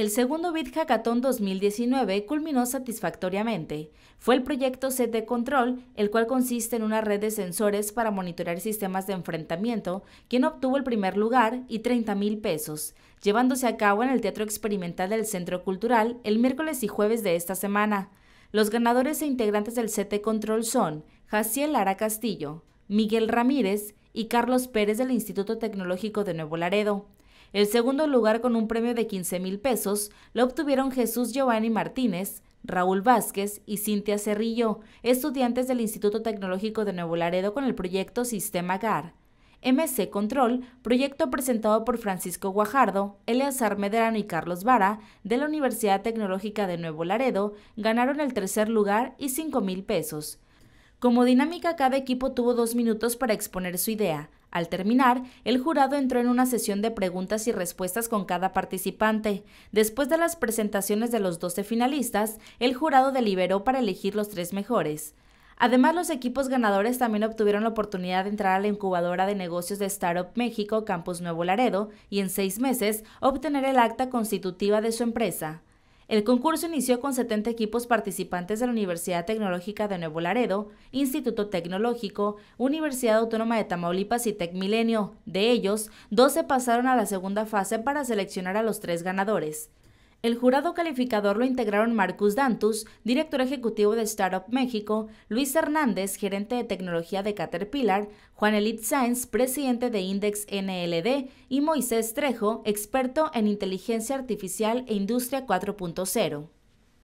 El segundo Bit Hackathon 2019 culminó satisfactoriamente. Fue el proyecto Set de Control, el cual consiste en una red de sensores para monitorear sistemas de enfrentamiento, quien obtuvo el primer lugar y 30 mil pesos, llevándose a cabo en el Teatro Experimental del Centro Cultural el miércoles y jueves de esta semana. Los ganadores e integrantes del Set de Control son Jaciel Lara Castillo, Miguel Ramírez y Carlos Pérez del Instituto Tecnológico de Nuevo Laredo. El segundo lugar con un premio de 15 mil pesos lo obtuvieron Jesús Giovanni Martínez, Raúl Vázquez y Cintia Cerrillo, estudiantes del Instituto Tecnológico de Nuevo Laredo con el proyecto Sistema GAR. MC Control, proyecto presentado por Francisco Guajardo, Eleazar Medrano y Carlos Vara, de la Universidad Tecnológica de Nuevo Laredo, ganaron el tercer lugar y 5 mil pesos. Como dinámica, cada equipo tuvo dos minutos para exponer su idea. Al terminar, el jurado entró en una sesión de preguntas y respuestas con cada participante. Después de las presentaciones de los 12 finalistas, el jurado deliberó para elegir los tres mejores. Además, los equipos ganadores también obtuvieron la oportunidad de entrar a la incubadora de negocios de Startup México Campos Nuevo Laredo y en seis meses obtener el acta constitutiva de su empresa. El concurso inició con 70 equipos participantes de la Universidad Tecnológica de Nuevo Laredo, Instituto Tecnológico, Universidad Autónoma de Tamaulipas y Tec Milenio. De ellos, 12 pasaron a la segunda fase para seleccionar a los tres ganadores. El jurado calificador lo integraron Marcus Dantus, director ejecutivo de Startup México, Luis Hernández, gerente de tecnología de Caterpillar, Juan Elit Sáenz, presidente de Index NLD, y Moisés Trejo, experto en inteligencia artificial e industria 4.0.